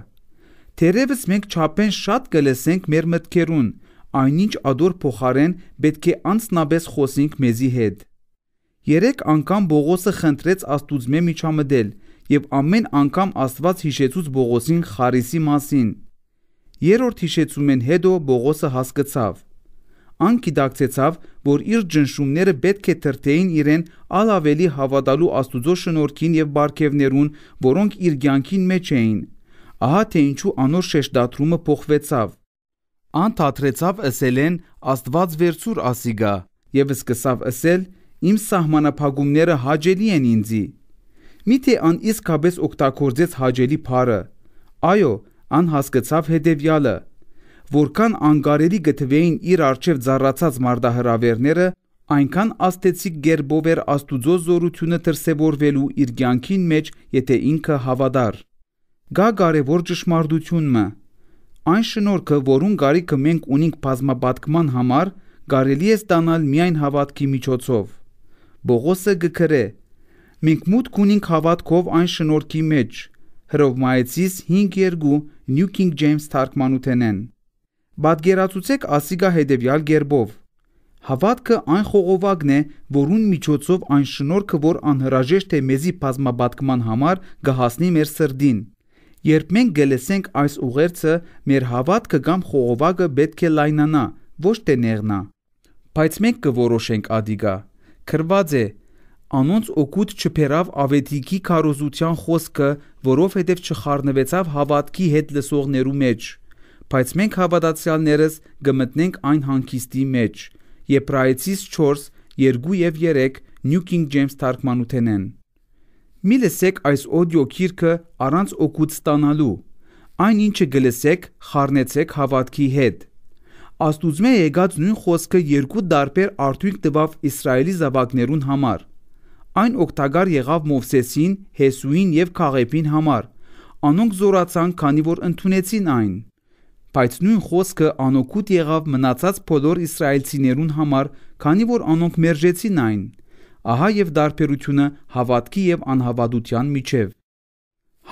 Թերևս մենք չափեն շատ կլսենք մեր մտքերուն, այնինչ ադոր փոխարեն պետք է անցնաբես խոսենք մեզի հետ։ Երեք անգամ Բողոսը խնդրեց Աստուծմե միջամդել եւ ամեն անգամ Աստված հիշեցուց Բողոսին Խարիսի մասին։ Երրորդ հիշեցումեն հետո Բողոսը հասկացավ, անգիտակցեցավ, որ իր ճնշումները պետք է թրթեին իրեն ալավելի հավատալու Աստուծո շնորհքին եւ բարգեւներուն, որոնք իր ցանկին մեջ էին։ Ահա թե ինչու անոր շեշտադրումը փոխվեցավ։ Անթատրեցավ ասելեն Աստված վերցուր ասիգա եւ սկսավ ասել. Իմ սահմանափակումները հաջելի են ինձի։ Միթե ան իսկապես օգտագործեց հաջելի փարը։ Այո, ան հասկացավ հետևյալը Որքան անկարելի գտվեին իր արջև ծառացած մարդահրավերները, այնքան աստեցիկ գերբով էր Աստուծո զորությունը դրսևորվելու իր ցանկին մեջ, եթե ինքը հավատար։ Գա կարևոր ճշմարտությունն է։ Այն շնորհքը, որուն գարիքը մենք ունենք բազմապատկման համար, կարելի է ստանալ միայն հավատքի միջոցով։ Բողոսը գկրե. Մենք մուտք ունենք հավատքով այն շնորհքի մեջ։ Հրովմայեցիս 5:2 New King James թարգմանութենեն։ Պատկերացուցեք ASCII-ը հետևյալ կերպով. հավատքը այն խողովակն է, որուն միջոցով այն շնորհքը, որ անհրաժեշտ է մեզի բազմաբատկման համար, կհասնի մեր սրտին։ Երբ մենք գլեսենք այս ուղերձը, մեր հավատքը կամ խողովակը պետք է լայնանա, ոչ թե նեղնա։ Բայց մենք կորոշենք ադիգա։ Քրված է, անոնց օգուտ չփերավ ավետիքի քարոզության խոսքը, որով հետև չխառնվեցավ հավատքի հետ լսողներու մեջ բայց մենք հավատացյալներս գմտնենք այն հանգիստի մեջ։ Եբրայեցիս 4 2 եւ 3 New King James թարգմանութենեն։ Մի լսեք այս օդիո քիրքը առանց օգուտ ստանալու։ Այն ինչը գլսեք, խառնեցեք հավատքի հետ։ Աստուծմե եկած նույն խոսքը երկու դարբեր արդյունք տվավ Իսրայելի զավակներուն համար։ Այն օգտակար եղավ Մովսեսին, Հեսուին եւ Քաղեփին համար։ Անոնք զորացան, քանի որ ընդունեցին այն։ Բայց նույն խոսքը անօգուտ եղավ մնացած բոլոր իսրայելցիներուն համար, քանի որ անոնք մերժեցին այն։ Ահա եւ դարբերությունը հավատքի եւ անհավատության միջև։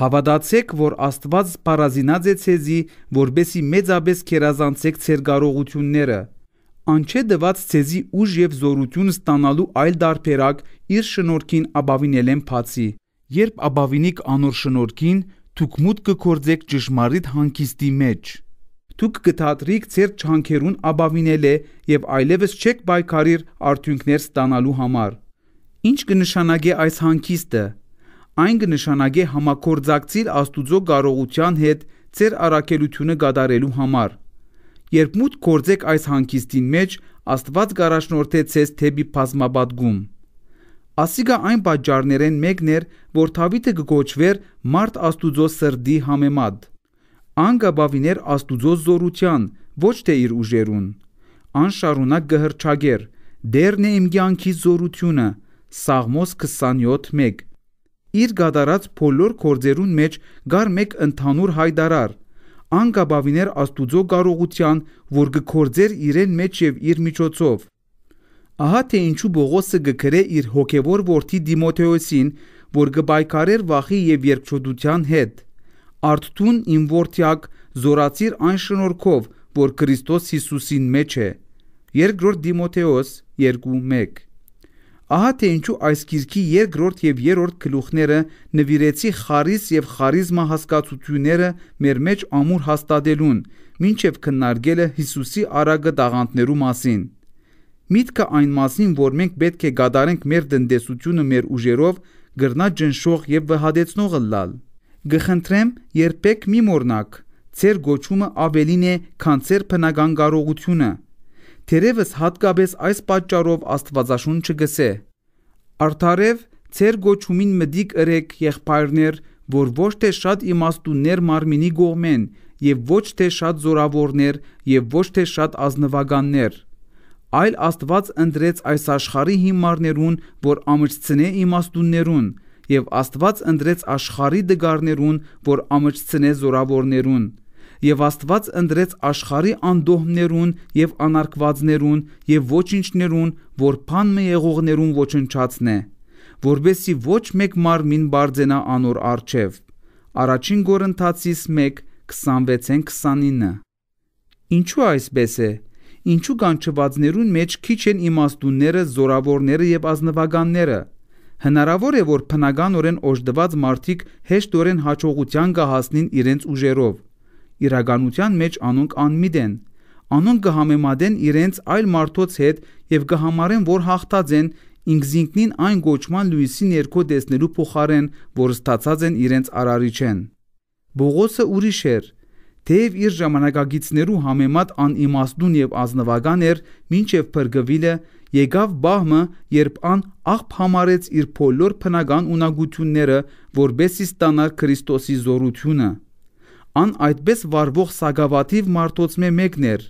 Հավատացեք, որ Աստված պարազինած է ցեզի, որբեսի մեծապես քերազանցեք ցեր կարողությունները։ Անչե դված ցեզի ուժ եւ զորություն ստանալու այլ դարբերակ իր շնորհքին աբավինել են փացի։ Երբ աբավինիք անոր շնորհքին, դուք մուտք կգործեք ճշմարիտ հանգիստի մեջ դուք կգտադրիք ձեր ճանկերուն աբավինել է եւ այլևս չեք պայքարիր արդյունքներ ստանալու համար։ Ինչ կնշանակե այս հանգիստը։ Այն կնշանակե համակորձակցիր Աստուծո կարողության հետ ձեր առաքելությունը կատարելու համար։ Երբ մուտք գործեք այս հանգիստին մեջ, Աստված կարաշնորթե ցես թեպի բազմապատգում։ Ասիկա այն պատճառներեն մեկն էր, որ Դավիթը կգոչվեր մարդ Աստուծո սրդի համեմատ անգաբավիներ Աստուծո զորության, ոչ թե իր ուժերուն։ Ան շարունակ գհրճագեր. Դերն է իմ կյանքի զորությունը, Սաղմոս 27:1։ Իր գադարած բոլոր կորձերուն մեջ գար մեկ ընդհանուր հայդարար. անգաբավիներ Աստուծո կարողության, որ գործեր իրեն մեջ եւ իր միջոցով։ Ահա թե ինչու Բողոսը գկրե իր հոգևոր որդի Դիմոթեոսին, որ գ ប այկարեր վախի եւ երկչոդության հետ։ Արդուն իմ որդյակ զորացիր այն շնորհքով, որ Քրիստոս Հիսուսին մեջ է։ Երկրորդ Դիմոթեոս 2:1 Ահա թե ինչու այս գիրքի երկրորդ եւ երրորդ գլուխները նվիրեցի խարիս եւ խարիզմա հասկացությունները մեր մեջ ամուր հաստատելուն, ինչև քննարկելը Հիսուսի արագը դաղանդներու մասին։ Միտքը այն մասին, որ մենք պետք է գադարենք մեր դնդեսությունը մեր ուժերով, գրնա ջնշող եւ վհադեցնողը լալ։ Գխնդրեմ երբեք մի մոռնաք, ձեր գոչումը ավելին է, քան ձեր բնական կարողությունը։ Տերևս հատկապես այս պատճառով Աստվածաշունչը գսե. Արդարև ձեր գոչումին մտիկ ըրեք եղբայրներ, որ ոչ թե շատ իմաստուններ մարմինի գողմեն, եւ ոչ թե շատ զորավորներ, եւ ոչ թե շատ ազնվականներ։ Այլ Աստված ընդրեց այս աշխարհի հիմարներուն, որ ամրցնե իմաստուններուն, իմ եւ Աստված ընդրեց աշխարի դգարներուն, որ ամճցնե զորավորներուն, եւ Աստված ընդրեց աշխարի անդոհմներուն եւ անարգվածներուն եւ ոչինչներուն, որ փան մե եղողներուն ոչնչացնե, որբեսի ոչ մեկ մարմին բարձենա անոր արչև։ Արաջին Գորընթացիս 1:26-ին 29 Ինչու այսպես է։ Ինչու կանչվածներուն մեջ քիչ են իմաստունները, զորավորները եւ ազնվականները։ Հնարավոր է, որ բնականորեն օժտված մարդիկ հեշտորեն հաջողության կհասնին իրենց ուժերով։ Իրականության մեջ անոնք անմիտ են։ Անոնք կհամեմատեն իրենց այլ մարդոց հետ եւ կհամարեն, որ հաղթած են ինքզինքնին այն գոճման լույսին երկու տեսնելու փոխարեն, որ ստացած են իրենց արարիչեն։ Բողոսը ուրիշ էր, թեև իր ժամանակագիցներու համեմատ անիմաստուն եւ ազնվական էր, ինչեւ բրգվիլը Եկավ բահմը, երբ ան աղբ համարեց իր բոլոր փնական ունակությունները, որբեսի ստանար Քրիստոսի զորությունը։ Ան այդպես վարվող սագավաթիվ մարդոց մե մեկն էր։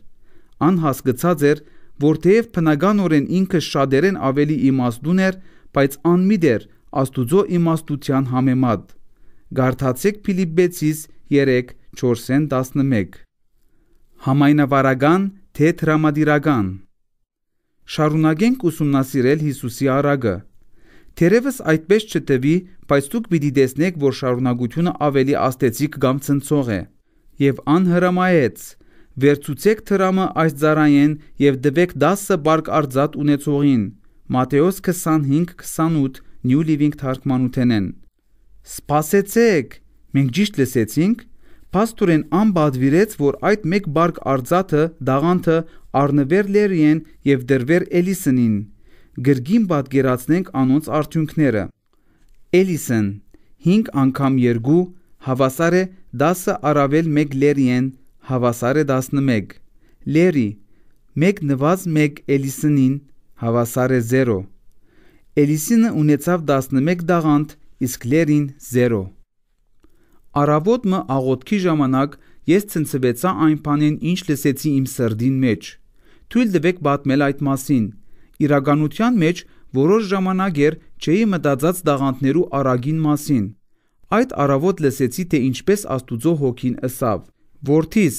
Ան հասկացած էր, որ թեև փնականորեն ինքը շատերեն ավելի իմաստուն էր, բայց անմիտ էր Աստուծո իմաստության համեմատ։ Գարթացեք Ֆիլիպպեցիս 3:4-ն 11։ Համայնավարական թե դրամատիրական Շարունակենք ուսումնասիրել Հիսուսի արագը։ Թերևս այդպես չտեվի, բայց դուք պիտի տեսնեք, որ շարունակությունը ավելի աստեցիկ կամ ցնցող է։ Եվ անհրամայեց. Վերցուցեք թրամը այս ծառայեն եւ դվեք 10 բարգ արձատ ունեցողին։ Մատթեոս 25:28 New Living թարգմանութենեն։ Սպասեցեք, մենք ճիշտ լսեցինք։ Փաստորեն անբադվիրեց, որ այդ մեկ բարգ արձաթը դաղանթը Արնվեր Լերիեն եւ Դերվեր Էլիսոնին։ Գրգին պատկերացնենք անոնց արդյունքները։ Էլիսոն 5 անգամ 2 հավասար է 10-ը առավել 1 Լերիեն հավասար է 11։ Լերի 1 նվազ 1 Էլիսոնին հավասար է 0։ Էլիսինը ունեցավ 11 դաղանթ, իսկ Լերին 0։ Առավոտ մը աղոթքի ժամանակ ես ցնցվեցա այն բանին, ինչ լսեցի իմ սրդին մեջ։ Թույլ տվեք պատմել այդ մասին։ Իրականության մեջ որոշ ժամանակ էր չէի մտածած դաղանթներու արագին մասին։ Այդ առավոտ լսեցի, թե ինչպես Աստուծո հոգին ըսավ. Որդիս,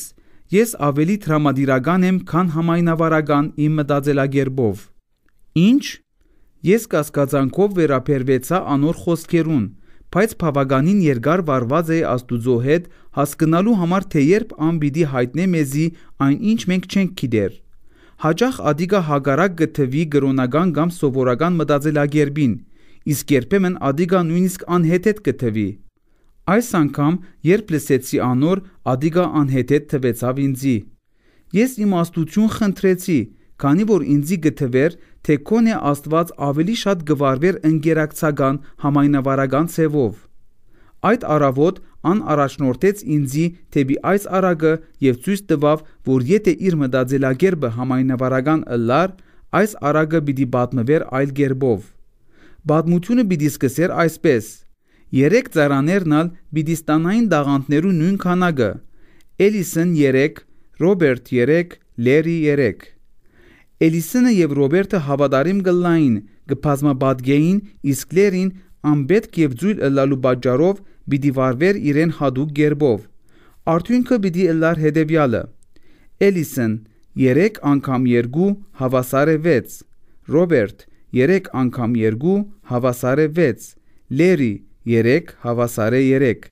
ես ավելի տրամադիրական եմ, քան համայնավարական իմ մտածելագերբով։ Ինչ։ Ես կասկածանքով վերաբերվեցա անոր խոսքերուն բայց բավականին երկար վարված էի Աստուծո հետ հասկանալու համար թե երբ ամբիդի հայտնե մեզի այն ինչ մենք չենք գիտեր։ Հաճախ ադիգա հագարակ գթվի գրոնական կամ սովորական մտածելագերբին, իսկ երբեմն ադիգա նույնիսկ անհետ գթվի։ Այս անգամ, երբ լսեցի անոր, ադիգա անհետ թվեցավ ինձի։ Ես իմ աստություն խնդրեցի, քանի որ ինձի գթվեր, թե կոնե Աստված ավելի շատ գվարվեր ընկերակցական համայնավարական ցևով։ Այդ առավոտ ան առաջնորդեց ինձի թեպի այս արագը եւ ցույց տվավ, որ եթե իր մտածելակերպը համայնավարական ըլլար, այս արագը պիտի բատնվեր այլ կերպով։ Բադմությունը պիտի սկսեր այսպես. երեք ծառաներն ալ պիտի ստանային դաղանդներու նույն քանակը։ Էլիսոն 3, Ռոբերտ 3, Լերի 3 Էլիսոնը եւ Ռոբերտը հավատարիմ գլային, գփազմաբադգեին, իսկ Լերին անբետք եւ ծույլ ըլլալու բաճարով պիտի վարվեր իրեն հadoop գերբով։ Արդյունքը պիտի ըլլար հետեւյալը։ Էլիսոն 3 անգամ 2 հավասար է 6։ Ռոբերտ 3 անգամ 2 հավասար է 6։ Լերի 3 հավասար է 3։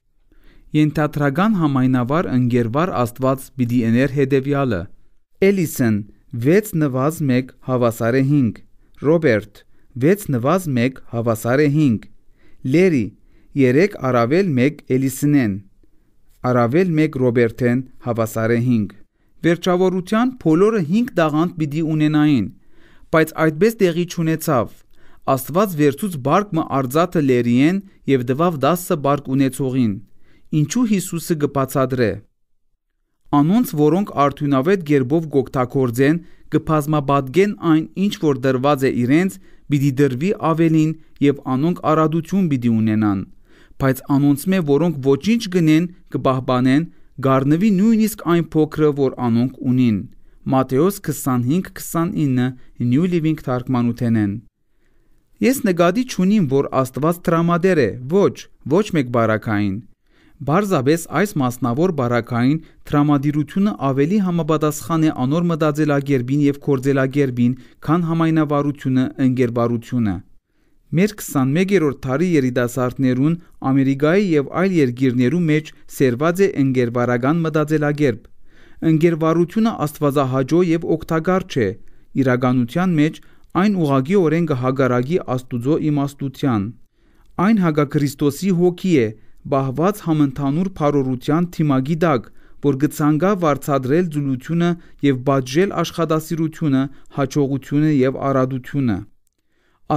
Ենթադրական համայնավար ընկերվար Աստված պիտի էներ հետեւյալը։ Էլիսոն 3 6 նվազ 1 հավասար է 5։ Ռոբերտ 6 նվազ 1 հավասար է 5։ Լերի 3 առավել 1 Էլիսնեն առավել 1 Ռոբերտեն հավասար է 5։ Վերջավորության բոլորը 5 դաղանդ պիտի ունենային, բայց այդպես տեղի չունեցավ։ Աստված վերցուց բարգմը արձատը Լերիեն եւ դվավ 10-ը բարգ ունեցողին։ Ինչու Հիսուսը գբացադրե։ Անոնց, որոնք արդյունավետ գերբով կօգտագործեն, կփազմաբադգեն այն, ինչ որ դրված է իրենց, պիտի դրվի ավելին եւ անոնք արադություն պիտի ունենան։ Բայց անոնց մե, որոնք ոչինչ գնեն, կբահբանեն, գառնվի նույնիսկ այն փոքրը, որ անոնք ունին։ Մատթեոս 25:29 New Living թարգմանութենեն։ Ես նկատի չունիմ, որ Աստված տրամադեր է, ոչ, ոչ մեկ բարակային։ Բարձաբես այս մասնավոր բարակային տրամադիրությունը ավելի համապատասխան է անոր մտածելագերբին եւ կորձելագերբին, քան համայնավարությունը, ընկերբարությունը։ Մեր 21-րդ դարի երիտասարդներուն Ամերիկայի եւ այլ երկիրներու մեջ սերված է ընկերբարական մտածելագերբ։ Ընկերբարությունը աստվածահաճո եւ օգտակար չէ։ Իրականության մեջ այն ուղագի օրենք հագարագի Աստուծո իմաստության։ Այն հագա Քրիստոսի հոգի է, բահված համընդհանուր փարորության թիմագիտակ, որ գցանգա վարցադրել ձգությունը եւ բաժել աշխատասիրությունը, հաջողությունը եւ արարությունը։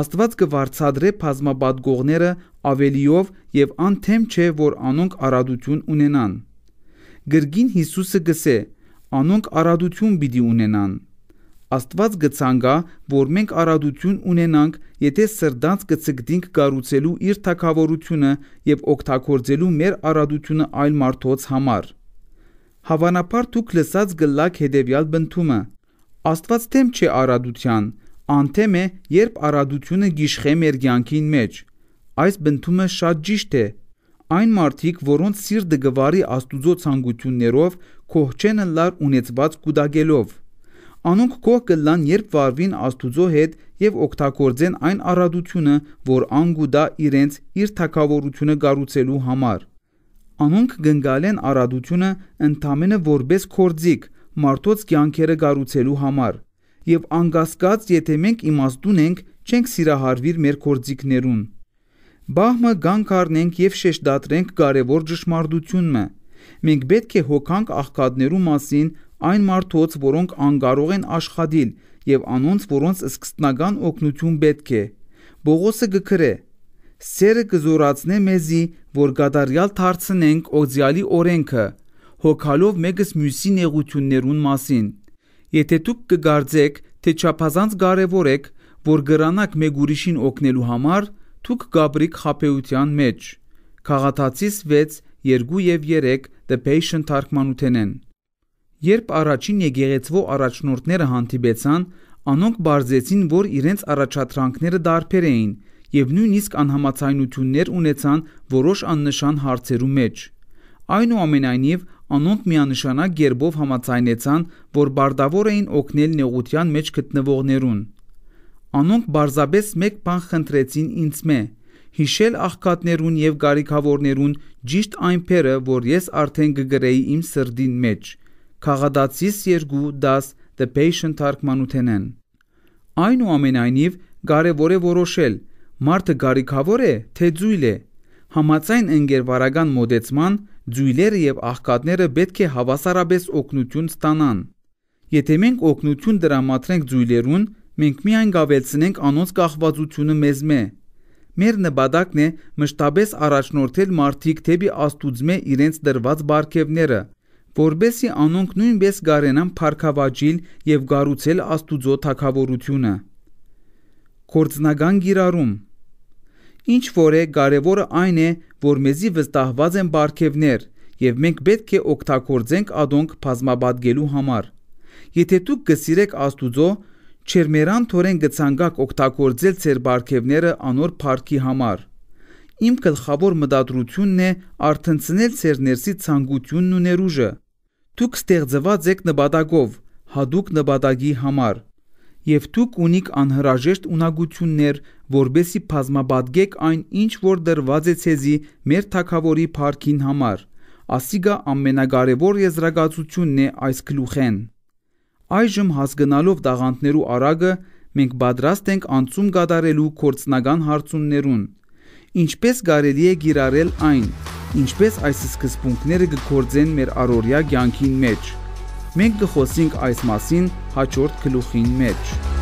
Աստված կվարցադրե բազմապատգողները ավելիով եւ անթեմ չէ, որ անոնք արարություն ունենան։ Գրգին Հիսուսը գսե. անոնք արարություն պիտի ունենան Աստված գցանգա, որ մենք առատություն ունենանք, եթե սրտանց կցգդինք կառուցելու իր թակավորությունը եւ օգտագործելու մեր առատությունը այլ մարդոց համար։ Հավանաբար դուք լսած գլակ հետեւյալ բնդումը. Աստված թեմ չէ առատության, անթեմ է, երբ առատությունը գիշխե մեր յանքին մեջ։ Այս բնդումը շատ ճիշտ է։ Այն մարդիկ, որոնց սիրտը գվարի Աստուծո ցանկություններով, կողչեն լար ունեցված կուտակելով Անոնք կող կլան, երբ վարվին Աստուծո հետ եւ օգտագործեն այն առատությունը, որ անգուդա իրենց իր թակավորությունը գառուցելու համար։ Անոնք գնգալեն առատությունը ընդամենը որպես կորձիկ մարդոց կյանքերը գառուցելու համար։ Եվ անգասկած, եթե մենք իմաստուն ենք, չենք սիրահարվիր մեր կորձիկներուն։ Բահմը գանք առնենք եւ շեշտադրենք կարևոր ճշմարտությունը Մենք պետք է հոգանք աղքատներու մասին, այն մարդոց, որոնք անկարող են աշխատել եւ անոնց, որոնց սկզբնական օգնություն պետք է։ Բողոսը գկրե Սերը կզորացնե մեզի, որ գադարյալ դարձնենք օձյալի օրենքը, հոգալով մեկս մյուսի նեղություններուն մասին։ Եթե դուք կգարձեք, թե չափազանց կարևոր եք, որ գրանակ մեկ ուրիշին օգնելու համար, դուք գաբրիկ խապեության մեջ։ Խաղաթացիս 6 2 եւ 3 The Patient թարգմանութեն են։ Երբ առաջին եկեղեցվո առաջնորդները հանդիպեցան, անոնք բարձեցին, որ իրենց առաջադրանքները դարբեր էին եւ նույնիսկ անհամացայնություններ ունեցան որոշ աննշան հարցերու մեջ։ Այնուամենայնիվ, անոնք միանշանակ երբով համացայնեցան, որ բարդավոր էին օգնել նեղության մեջ գտնվողներուն։ Անոնք բարձաբես մեկ բան խնդրեցին ինձ մե՝ հիշել աղքատներուն եւ գարիքավորներուն ճիշտ այն փերը, որ ես արդեն գգրեի իմ սրդին մեջ։ Խաղադացիս 2 դաս The Patient թարգմանութենեն։ Այնուամենայնիվ կարևոր է որոշել մարդը գարիքավոր է, թե ծույլ է։ Համացայն ընկերվարական մոդեցման ծույլերը եւ աղքատները պետք է հավասարապես օգնություն ստանան։ Եթե մենք օգնություն դրամատրենք ծույլերուն, մենք միայն գավելցնենք անոնց կախվածությունը մեզ մե։ Մեր նպատակն է մշտապես առաջնորդել մարդիկ թեպի Աստուծմե իրենց դրված բարգևները, որբեսի անոնք նույնպես գարենան փառքավաճիլ եւ գառուցել Աստուծո թակավորությունը։ Կորձնական գիրառում Ինչ որ է կարևորը այն է, որ մեզի վստահված են բարգևներ եւ մենք պետք է օգտագործենք ադոնք բազմաբadգելու համար։ Եթե դուք կսիրեք Աստուծո, Չերմերանթորեն գցանգակ օգտագործել ձեր բարգևները անոր парքի համար։ Իմ գլխավոր մտադրությունն է արթնցնել ձեր ներսի ցանկությունն ու ներուժը։ Դուք ստեղծված եք նպատակով, հadoop նպատակի համար, եւ դուք ունիք անհրաժեշտ ունակություններ, որբեսի բազմապատկեք այն, ինչ որ դրված է ցեզի մեր Թագավորի парքին համար։ Ասիգա ամենակարևոր եզրակացությունն է այս գլուխեն։ Այժմ հասկանալով դաղանդներու արագը մենք պատրաստ ենք անցում կատարելու կորցնական հարցումներուն։ Ինչպես կարելի է գիրառել այն, ինչպես այս սկզբունքները կգործեն մեր առօրյա կյանքին մեջ։ Մենք կխոսենք այս մասին հաջորդ գլուխին մեջ։ մեջ.